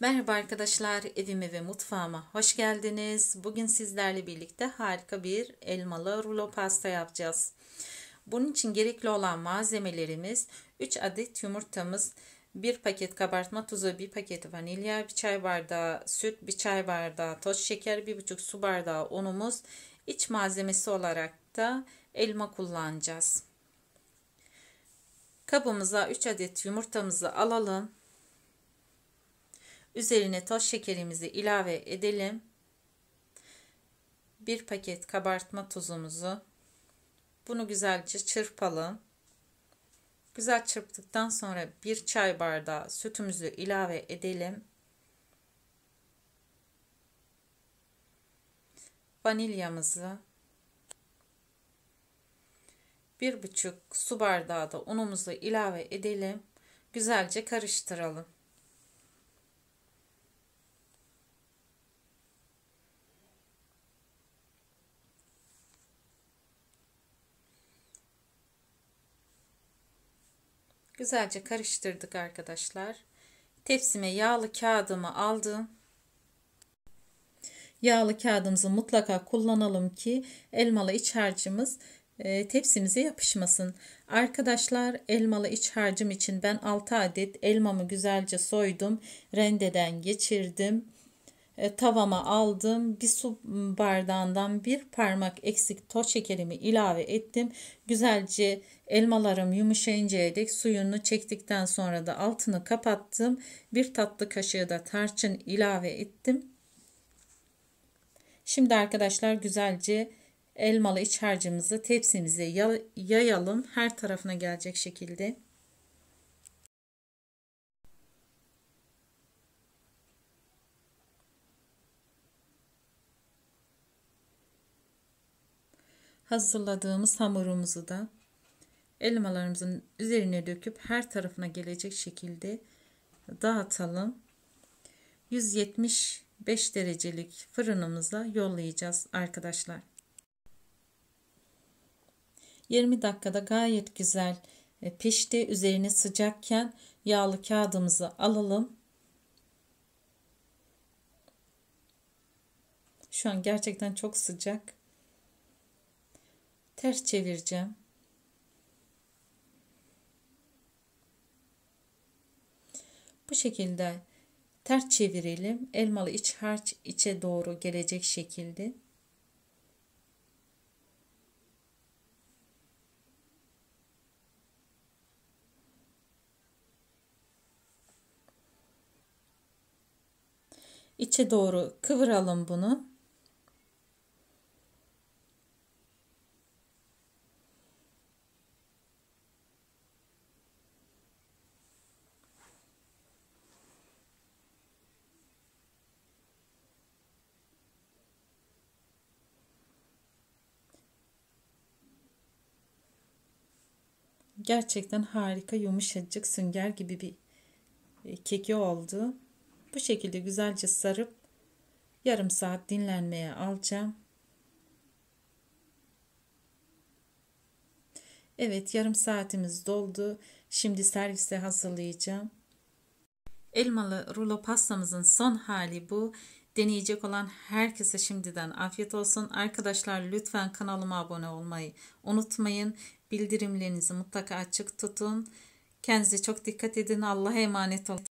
Merhaba arkadaşlar, evime ve mutfağıma hoş geldiniz. Bugün sizlerle birlikte harika bir elmalı rulo pasta yapacağız. Bunun için gerekli olan malzemelerimiz 3 adet yumurtamız, 1 paket kabartma tuzu, 1 paket vanilya, 1 çay bardağı süt, 1 çay bardağı toz şeker, 1,5 su bardağı unumuz. İç malzemesi olarak da elma kullanacağız. Kabımıza 3 adet yumurtamızı alalım Üzerine toz şekerimizi ilave edelim. Bir paket kabartma tuzumuzu. Bunu güzelce çırpalım. Güzel çırptıktan sonra bir çay bardağı sütümüzü ilave edelim. Vanilyamızı bir buçuk su bardağı da unumuzu ilave edelim. Güzelce karıştıralım. Güzelce karıştırdık arkadaşlar. Tepsime yağlı kağıdımı aldım. Yağlı kağıdımızı mutlaka kullanalım ki elmalı iç harcımız e, tepsimize yapışmasın. Arkadaşlar elmalı iç harcım için ben 6 adet elmamı güzelce soydum. Rendeden geçirdim. E, tavama aldım. Bir su bardağından bir parmak eksik toz şekerimi ilave ettim. Güzelce elmalarım yumuşayıncaya dek suyunu çektikten sonra da altını kapattım. Bir tatlı kaşığı da tarçın ilave ettim. Şimdi arkadaşlar güzelce elmalı iç harcımızı tepsimize yayalım. Her tarafına gelecek şekilde. hazırladığımız hamurumuzu da elmalarımızın üzerine döküp her tarafına gelecek şekilde dağıtalım. 175 derecelik fırınımıza yollayacağız arkadaşlar. 20 dakikada gayet güzel e, pişti. Üzerine sıcakken yağlı kağıdımızı alalım. Şu an gerçekten çok sıcak ters çevireceğim. Bu şekilde ters çevirelim. Elmalı iç harç içe doğru gelecek şekilde. İçe doğru kıvıralım bunu. Gerçekten harika yumuşacık sünger gibi bir e, keki oldu. Bu şekilde güzelce sarıp yarım saat dinlenmeye alacağım. Evet yarım saatimiz doldu. Şimdi servise hazırlayacağım. Elmalı rulo pastamızın son hali bu. Deneyecek olan herkese şimdiden afiyet olsun. Arkadaşlar lütfen kanalıma abone olmayı unutmayın. Bildirimlerinizi mutlaka açık tutun. Kendinize çok dikkat edin. Allah'a emanet olun.